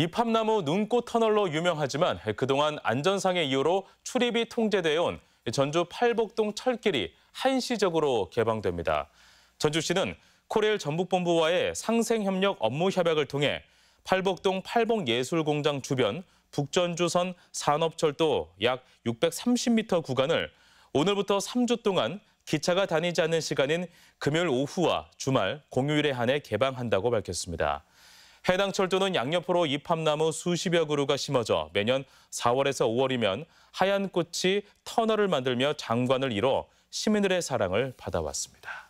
이 팝나무 눈꽃 터널로 유명하지만 그동안 안전상의 이유로 출입이 통제되어 온 전주 팔복동 철길이 한시적으로 개방됩니다. 전주시는 코레일 전북본부와의 상생협력 업무 협약을 통해 팔복동 팔봉예술공장 주변 북전주선 산업철도 약 630m 구간을 오늘부터 3주 동안 기차가 다니지 않는 시간인 금요일 오후와 주말 공휴일에 한해 개방한다고 밝혔습니다. 해당 철도는 양옆으로 잎함나무 수십여 그루가 심어져 매년 4월에서 5월이면 하얀 꽃이 터널을 만들며 장관을 이뤄 시민들의 사랑을 받아왔습니다.